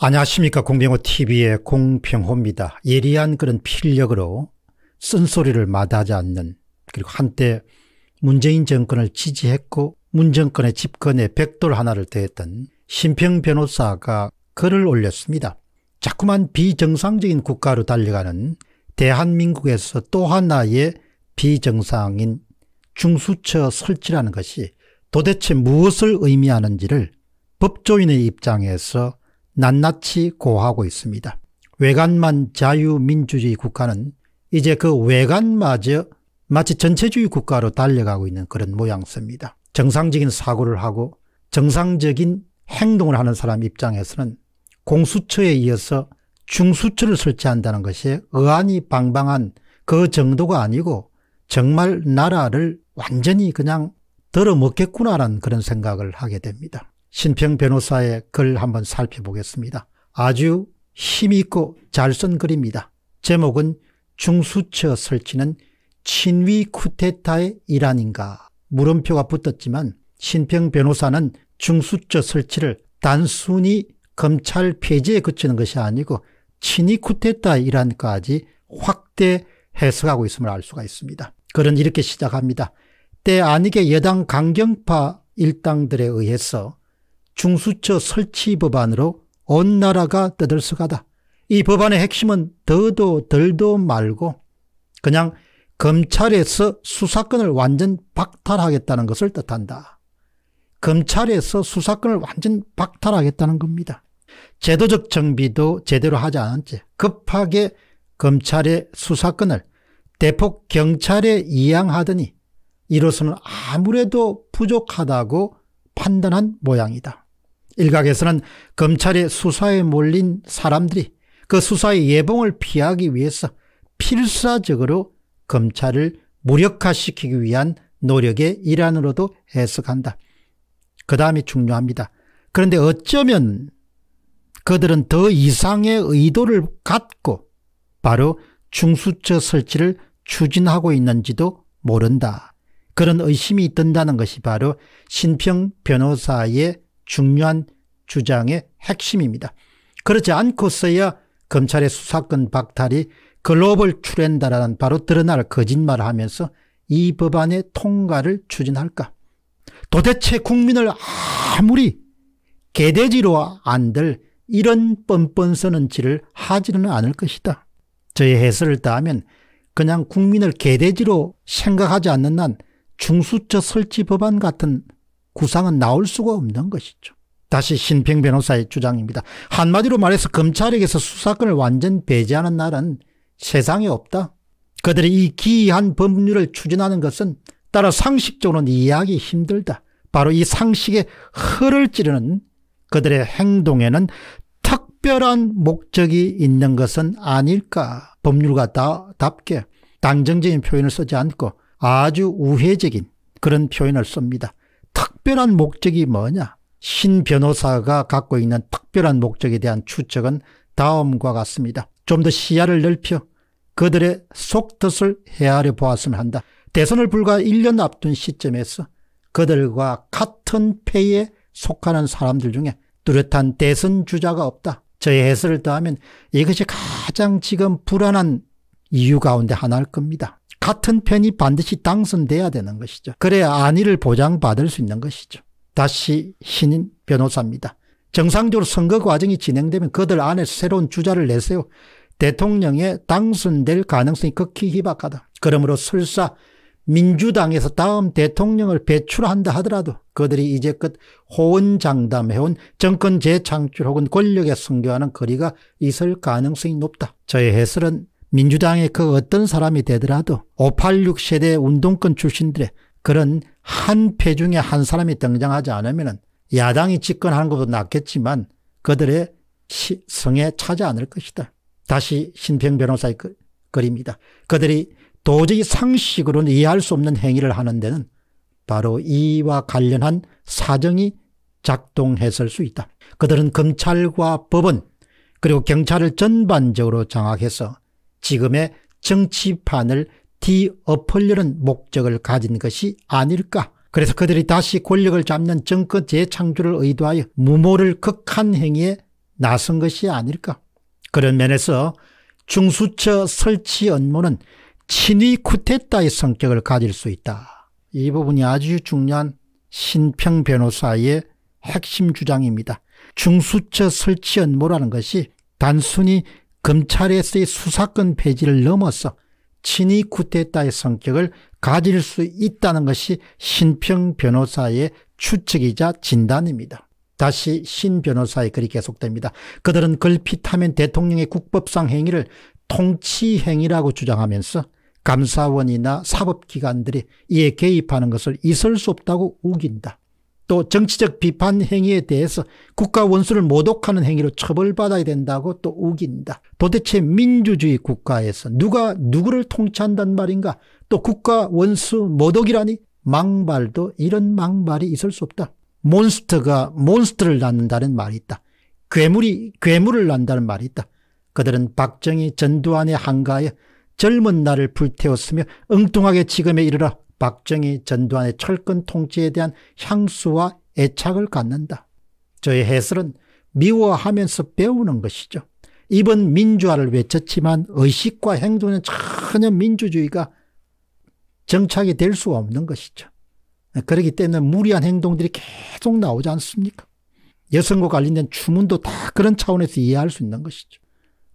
안녕하십니까 공병호 TV의 공평호입니다. 예리한 그런 필력으로 쓴소리를 마다하지 않는 그리고 한때 문재인 정권을 지지했고 문정권의 집권에 백돌 하나를 대했던 심평 변호사가 글을 올렸습니다. 자꾸만 비정상적인 국가로 달려가는 대한민국에서 또 하나의 비정상인 중수처 설치라는 것이 도대체 무엇을 의미하는지를 법조인의 입장에서 낱낱이 고하고 있습니다. 외관만 자유민주주의 국가는 이제 그 외관마저 마치 전체주의 국가로 달려가고 있는 그런 모양새입니다. 정상적인 사고를 하고 정상적인 행동을 하는 사람 입장에서는 공수처에 이어서 중수처를 설치한다는 것이 의안이 방방한 그 정도가 아니고 정말 나라를 완전히 그냥 덜어먹겠구나라는 그런 생각을 하게 됩니다. 신평 변호사의 글 한번 살펴보겠습니다. 아주 힘있고 잘 쓴 글입니다. 제목은 중수처 설치는 친위 쿠데타의 일환인가 물음표가 붙었지만 신평 변호사는 중수처 설치를 단순히 검찰 폐지에 그치는 것이 아니고 친위 쿠데타의 일환까지 확대 해석하고 있음을 알 수가 있습니다. 글은 이렇게 시작합니다. 때 아니게 여당 강경파 일당들에 의해서 중수처 설치 법안으로 온 나라가 떠들썩하다. 이 법안의 핵심은 더도 덜도 말고 그냥 검찰에서 수사권을 완전 박탈하겠다는 것을 뜻한다. 검찰에서 수사권을 완전 박탈하겠다는 겁니다. 제도적 정비도 제대로 하지 않은 채 급하게 검찰의 수사권을 대폭 경찰에 이양하더니 이로서는 아무래도 부족하다고 판단한 모양이다. 일각에서는 검찰의 수사에 몰린 사람들이 그 수사의 예봉을 피하기 위해서 필사적으로 검찰을 무력화시키기 위한 노력의 일환으로도 해석한다. 그 다음이 중요합니다. 그런데 어쩌면 그들은 더 이상의 의도를 갖고 바로 중수처 설치를 추진하고 있는지도 모른다. 그런 의심이 든다는 것이 바로 신평 변호사의 중요한 주장의 핵심입니다. 그렇지 않고서야 검찰의 수사권 박탈이 글로벌 트렌다라는 바로 드러날 거짓말을 하면서 이 법안의 통과를 추진할까? 도대체 국민을 아무리 개돼지로 안들 이런 뻔뻔스는 짓을 하지는 않을 것이다. 저의 해설을 따하면 그냥 국민을 개돼지로 생각하지 않는 한 중수처 설치 법안 같은 구상은 나올 수가 없는 것이죠. 다시 신평 변호사의 주장입니다. 한마디로 말해서 검찰에게서 수사권을 완전 배제하는 날은 세상에 없다. 그들이 이 기이한 법률을 추진하는 것은 따라 상식적으로는 이해하기 힘들다. 바로 이 상식의 허를 찌르는 그들의 행동에는 특별한 목적이 있는 것은 아닐까. 법률가 다, 답게 단정적인 표현을 쓰지 않고 아주 우회적인 그런 표현을 씁니다. 특별한 목적이 뭐냐? 신 변호사가 갖고 있는 특별한 목적에 대한 추측은 다음과 같습니다. 좀 더 시야를 넓혀 그들의 속뜻을 헤아려 보았으면 한다. 대선을 불과 1년 앞둔 시점에서 그들과 같은 패에 속하는 사람들 중에 뚜렷한 대선 주자가 없다. 저의 해설을 더하면 이것이 가장 지금 불안한 이유 가운데 하나일 겁니다. 같은 편이 반드시 당선돼야 되는 것이죠. 그래야 안위를 보장받을 수 있는 것이죠. 다시 신인 변호사입니다. 정상적으로 선거 과정이 진행되면 그들 안에서 새로운 주자를 내세요. 대통령에 당선될 가능성이 극히 희박하다. 그러므로 설사 민주당에서 다음 대통령을 배출한다 하더라도 그들이 이제껏 호언장담해온 정권 재창출 혹은 권력에 승교하는 거리가 있을 가능성이 높다. 저의 해설은 민주당의 그 어떤 사람이 되더라도 586 세대 운동권 출신들의 그런 한패 중에 한 사람이 등장하지 않으면 야당이 집권하는 것도 낫겠지만 그들의 시, 성에 차지 않을 것이다. 다시 신평 변호사의 그, 글입니다. 그들이 도저히 상식으로는 이해할 수 없는 행위를 하는 데는 바로 이와 관련한 사정이 작동했을 수 있다. 그들은 검찰과 법원 그리고 경찰을 전반적으로 장악해서 지금의 정치판을 뒤엎으려는 목적을 가진 것이 아닐까 그래서 그들이 다시 권력을 잡는 정권 재창조를 의도하여 무모를 극한 행위에 나선 것이 아닐까 그런 면에서 중수처 설치 업무는 친위 쿠데타의 성격을 가질 수 있다. 이 부분이 아주 중요한 신평 변호사의 핵심 주장입니다. 중수처 설치 업무라는 것이 단순히 검찰에서의 수사권 폐지를 넘어서 친위 쿠데타의 성격을 가질 수 있다는 것이 신평 변호사의 추측이자 진단입니다. 다시 신 변호사의 글이 계속됩니다. 그들은 걸핏하면 대통령의 국법상 행위를 통치행위라고 주장하면서 감사원이나 사법기관들이 이에 개입하는 것을 있을 수 없다고 우긴다. 또 정치적 비판 행위에 대해서 국가 원수를 모독하는 행위로 처벌받아야 된다고 또 우긴다. 도대체 민주주의 국가에서 누가 누구를 통치한단 말인가? 또 국가 원수 모독이라니? 망발도 이런 망발이 있을 수 없다. 몬스터가 몬스터를 낳는다는 말이 있다. 괴물이 괴물을 낳는다는 말이 있다. 그들은 박정희 전두환의 한가에 젊은 날을 불태웠으며 엉뚱하게 지금에 이르러 박정희 전두환의 철근 통치에 대한 향수와 애착을 갖는다. 저의 해설은 미워하면서 배우는 것이죠. 이번 민주화를 외쳤지만 의식과 행동은 전혀 민주주의가 정착이 될 수 없는 것이죠. 그렇기 때문에 무리한 행동들이 계속 나오지 않습니까? 여성과 관련된 추문도 다 그런 차원에서 이해할 수 있는 것이죠.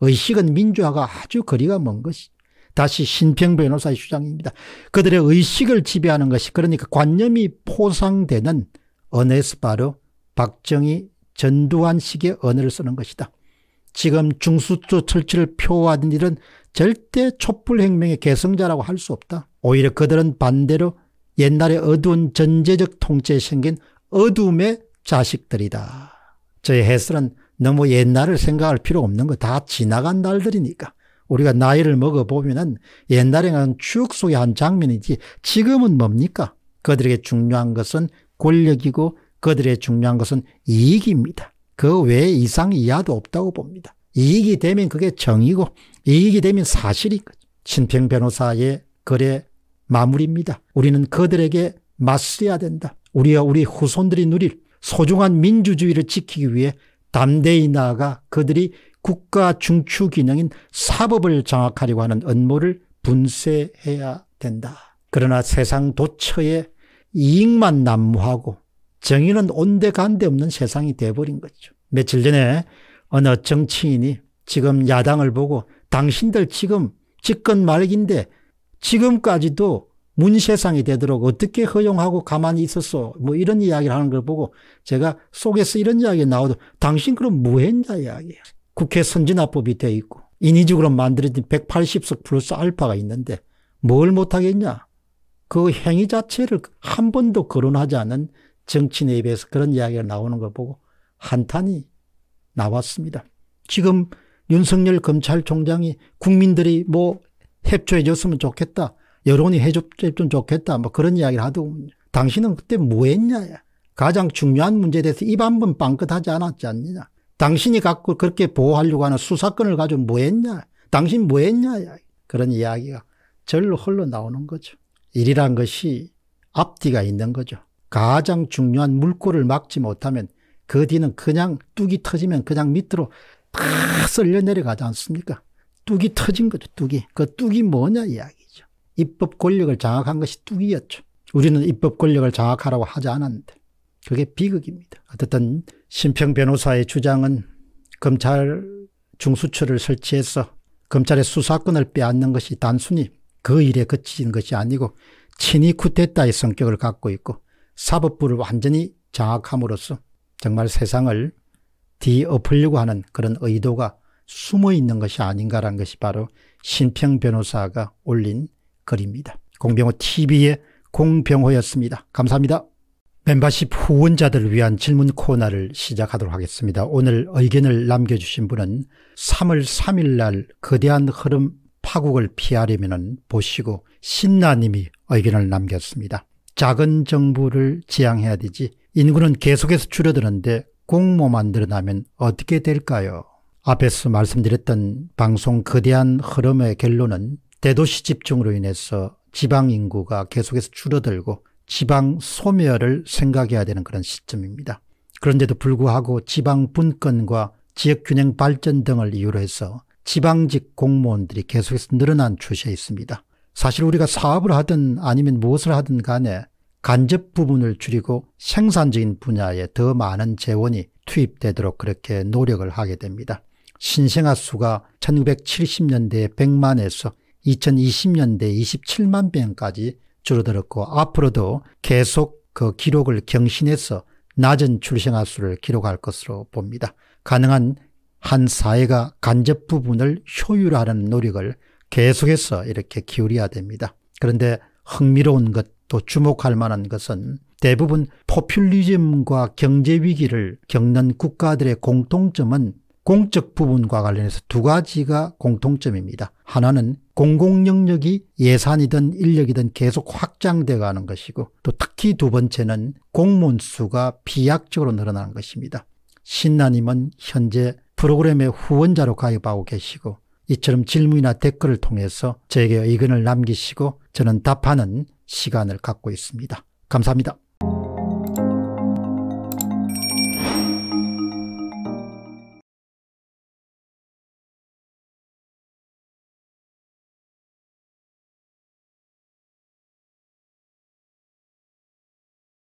의식은 민주화가 아주 거리가 먼 것이죠. 다시 신평 변호사의 주장입니다. 그들의 의식을 지배하는 것이 그러니까 관념이 포상되는 언어에서 바로 박정희 전두환식의 언어를 쓰는 것이다. 지금 중수조 철치를 표하는 일은 절대 촛불혁명의 개성자라고 할 수 없다. 오히려 그들은 반대로 옛날에 어두운 전제적 통째에 생긴 어둠의 자식들이다. 저의 해설은 너무 옛날을 생각할 필요 없는 거 다 지나간 날들이니까. 우리가 나이를 먹어보면은 옛날에는 추억 속의 한 장면이지 지금은 뭡니까? 그들에게 중요한 것은 권력이고 그들의 중요한 것은 이익입니다. 그 외에 이상 이하도 없다고 봅니다. 이익이 되면 그게 정이고 이익이 되면 사실이 거죠. 친평 변호사의 거래 마무리입니다. 우리는 그들에게 맞서야 된다. 우리와 우리 후손들이 누릴 소중한 민주주의를 지키기 위해 담대히 나아가 그들이 국가 중추 기능인 사법을 장악하려고 하는 음모를 분쇄해야 된다. 그러나 세상 도처에 이익만 난무하고 정의는 온데간데 없는 세상이 돼버린 거죠. 며칠 전에 어느 정치인이 지금 야당을 보고 당신들 지금 집권 말기인데 지금까지도 문세상이 되도록 어떻게 허용하고 가만히 있었어 뭐 이런 이야기를 하는 걸 보고 제가 속에서 이런 이야기 나오도 당신 그럼 뭐 했냐 이야기예요. 국회 선진화법이 되어 있고 인위적으로 만들어진 180석 플러스 알파가 있는데 뭘 못하겠냐. 그 행위 자체를 한 번도 거론하지 않은 정치인에 입에서 그런 이야기가 나오는 걸 보고 한탄이 나왔습니다. 지금 윤석열 검찰총장이 국민들이 뭐 협조해줬으면 좋겠다. 여론이 해줬으면 좋겠다. 뭐 그런 이야기를 하더군요. 당신은 그때 뭐 했냐. 가장 중요한 문제에 대해서 입 한 번 빵긋하지 않았지 않느냐. 당신이 갖고 그렇게 보호하려고 하는 수사권을 가지고 뭐 했냐. 당신 뭐 했냐. 그런 이야기가 절로 흘러나오는 거죠. 일이란 것이 앞뒤가 있는 거죠. 가장 중요한 물꼬를 막지 못하면 그 뒤는 그냥 뚝이 터지면 그냥 밑으로 다 쓸려 내려가지 않습니까? 뚝이 터진 거죠. 뚝이. 그 뚝이 뭐냐 이야기죠. 입법 권력을 장악한 것이 뚝이었죠. 우리는 입법 권력을 장악하라고 하지 않았는데 그게 비극입니다. 어쨌든 심평 변호사의 주장은 검찰 중수처를 설치해서 검찰의 수사권을 빼앗는 것이 단순히 그 일에 그치 것이 아니고 친이 쿠데타의 성격을 갖고 있고 사법부를 완전히 장악함으로써 정말 세상을 뒤엎으려고 하는 그런 의도가 숨어 있는 것이 아닌가라는 것이 바로 신평 변호사가 올린 글입니다. 공병호 TV의 공병호였습니다. 감사합니다. 멤버십 후원자들을 위한 질문 코너를 시작하도록 하겠습니다. 오늘 의견을 남겨주신 분은 3월 3일 날 거대한 흐름 파국을 피하려면 보시고 신나님이 의견을 남겼습니다. 작은 정부를 지향해야 되지 인구는 계속해서 줄어드는데 공모만 늘어나면 어떻게 될까요? 앞에서 말씀드렸던 방송 거대한 흐름의 결론은 대도시 집중으로 인해서 지방 인구가 계속해서 줄어들고 지방 소멸을 생각해야 되는 그런 시점입니다. 그런데도 불구하고 지방 분권과 지역균형 발전 등을 이유로 해서 지방직 공무원들이 계속해서 늘어난 추세에 있습니다. 사실 우리가 사업을 하든 아니면 무엇을 하든 간에 간접 부분을 줄이고 생산적인 분야에 더 많은 재원이 투입되도록 그렇게 노력을 하게 됩니다. 신생아 수가 1970년대 에 100만에서 2020년대 27만 명까지 줄어들었고 앞으로도 계속 그 기록을 경신해서 낮은 출생아 수를 기록할 것으로 봅니다. 가능한 한 사회가 간접 부분을 효율하는 노력을 계속해서 이렇게 기울여야 됩니다. 그런데 흥미로운 것또 주목할 만한 것은 대부분 포퓰리즘과 경제위기를 겪는 국가들의 공통점은 공적 부분과 관련해서 두 가지가 공통점입니다. 하나는 공공 영역이 예산이든 인력이든 계속 확장돼 가는 것이고 또 특히 두 번째는 공무원 수가 비약적으로 늘어나는 것입니다. 신나님은 현재 프로그램의 후원자로 가입하고 계시고 이처럼 질문이나 댓글을 통해서 제게 의견을 남기시고 저는 답하는 시간을 갖고 있습니다. 감사합니다.